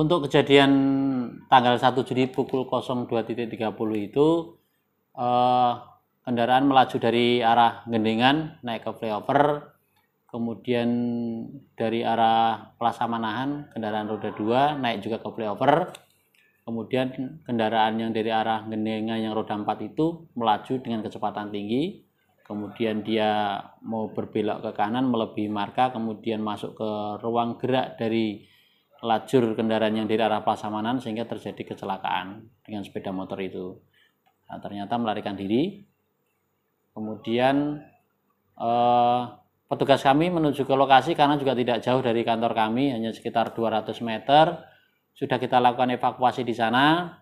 Untuk kejadian tanggal 1 Juli pukul 02.30 itu eh, kendaraan melaju dari arah Gendingan naik ke flyover, kemudian dari arah Plaza Manahan kendaraan roda 2 naik juga ke flyover, kemudian kendaraan yang dari arah Gendingan yang roda 4 itu melaju dengan kecepatan tinggi, kemudian dia mau berbelok ke kanan melebihi marka, kemudian masuk ke ruang gerak dari lajur kendaraan yang dari arah Pasamanan sehingga terjadi kecelakaan dengan sepeda motor itu. Nah, ternyata melarikan diri. Kemudian eh, petugas kami menuju ke lokasi karena juga tidak jauh dari kantor kami, hanya sekitar 200 meter. Sudah kita lakukan evakuasi di sana.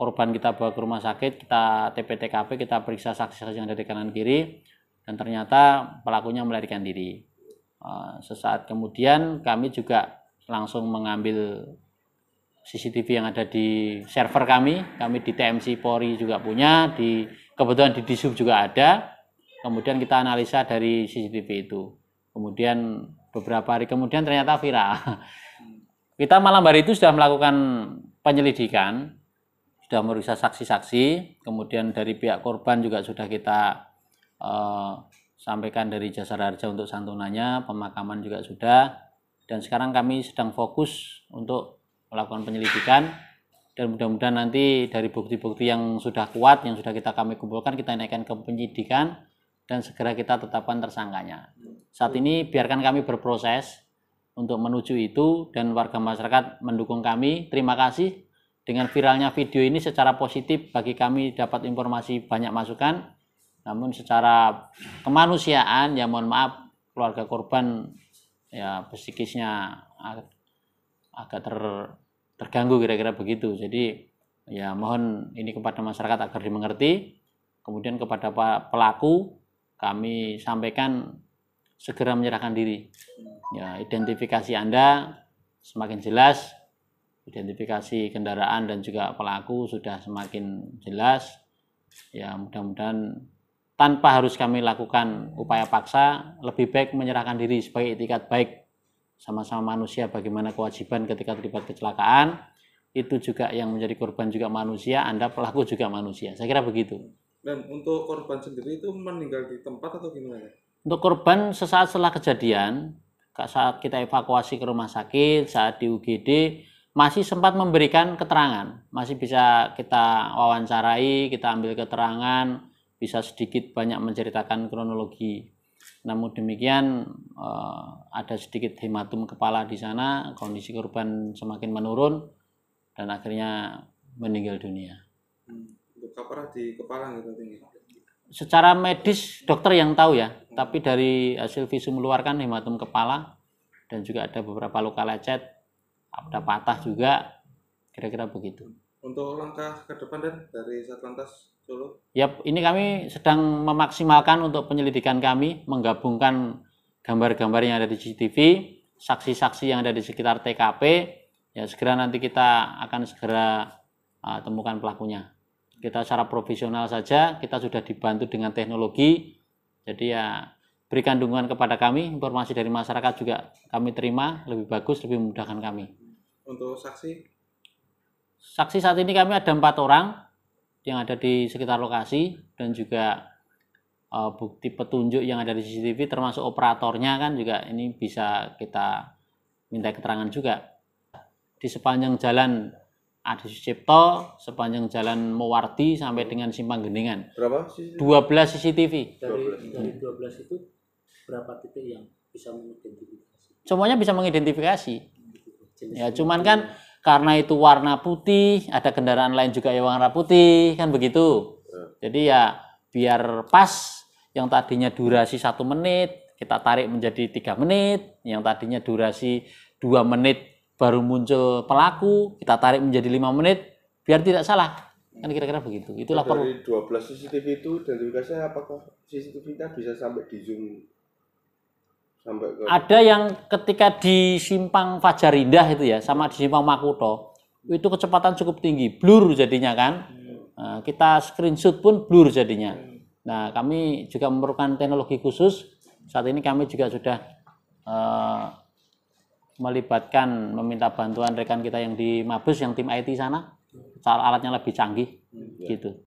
Korban kita bawa ke rumah sakit, kita TPTKP, kita periksa saksi-saksi yang dari kanan kiri dan ternyata pelakunya melarikan diri. Eh, sesaat kemudian kami juga langsung mengambil CCTV yang ada di server kami, kami di TMC Polri juga punya, di kebetulan di Disub juga ada. Kemudian kita analisa dari CCTV itu. Kemudian beberapa hari kemudian ternyata viral. Kita malam hari itu sudah melakukan penyelidikan, sudah merusak saksi-saksi, kemudian dari pihak korban juga sudah kita uh, sampaikan dari jasa harja untuk santunannya, pemakaman juga sudah, dan sekarang kami sedang fokus untuk melakukan penyelidikan dan mudah-mudahan nanti dari bukti-bukti yang sudah kuat yang sudah kita kami kumpulkan kita naikkan ke penyidikan dan segera kita tetapkan tersangkanya. Saat ini biarkan kami berproses untuk menuju itu dan warga masyarakat mendukung kami. Terima kasih dengan viralnya video ini secara positif bagi kami dapat informasi banyak masukan. Namun secara kemanusiaan ya mohon maaf keluarga korban ya psikisnya agak ter terganggu kira-kira begitu. Jadi ya mohon ini kepada masyarakat agar dimengerti. Kemudian kepada pelaku kami sampaikan segera menyerahkan diri. Ya, identifikasi Anda semakin jelas, identifikasi kendaraan dan juga pelaku sudah semakin jelas. Ya, mudah-mudahan tanpa harus kami lakukan upaya paksa, lebih baik menyerahkan diri sebagai etikat baik sama-sama manusia bagaimana kewajiban ketika terlibat kecelakaan itu juga yang menjadi korban juga manusia, Anda pelaku juga manusia. Saya kira begitu. Dan untuk korban sendiri itu meninggal di tempat atau gimana? Untuk korban sesaat setelah kejadian, saat kita evakuasi ke rumah sakit, saat di UGD, masih sempat memberikan keterangan, masih bisa kita wawancarai, kita ambil keterangan, bisa sedikit banyak menceritakan kronologi. Namun demikian eh, ada sedikit hematum kepala di sana, kondisi korban semakin menurun dan akhirnya meninggal dunia. Hmm, untuk di kepala gitu ya? Secara medis dokter yang tahu ya, tapi dari hasil visum meluarkan hematum kepala dan juga ada beberapa luka lecet, ada patah juga, kira-kira begitu. Untuk langkah ke depan dan dari Satlantas Ya, ini kami sedang memaksimalkan untuk penyelidikan kami menggabungkan gambar-gambar yang ada di CCTV, saksi-saksi yang ada di sekitar TKP. Ya, segera nanti kita akan segera uh, temukan pelakunya. Kita secara profesional saja, kita sudah dibantu dengan teknologi. Jadi ya berikan dukungan kepada kami, informasi dari masyarakat juga kami terima, lebih bagus, lebih memudahkan kami. Untuk saksi? Saksi saat ini kami ada empat orang, yang ada di sekitar lokasi dan juga uh, bukti petunjuk yang ada di CCTV termasuk operatornya kan juga ini bisa kita minta keterangan juga di sepanjang jalan Adi Sucipto sepanjang jalan Mewarti sampai hmm. dengan Simpang Geningan. Berapa? CCTV? 12 CCTV. Dari, 12. dari 12 itu berapa titik yang bisa mengidentifikasi? Semuanya bisa mengidentifikasi. ya, cuman kan karena itu warna putih, ada kendaraan lain juga yang warna putih, kan begitu. Jadi ya biar pas yang tadinya durasi satu menit kita tarik menjadi tiga menit, yang tadinya durasi dua menit baru muncul pelaku, kita tarik menjadi lima menit, biar tidak salah kan kira-kira begitu itulah dari dua 12 CCTV itu dan juga saya apakah CCTV kita bisa sampai di zoom ada yang ketika di simpang Fajar Indah itu ya, sama di simpang Makuto, itu kecepatan cukup tinggi, blur jadinya kan. Nah, kita screenshot pun blur jadinya. Nah, kami juga memerlukan teknologi khusus. Saat ini kami juga sudah uh, melibatkan meminta bantuan rekan kita yang di Mabes yang tim IT sana. Soal alatnya lebih canggih hmm, ya. gitu.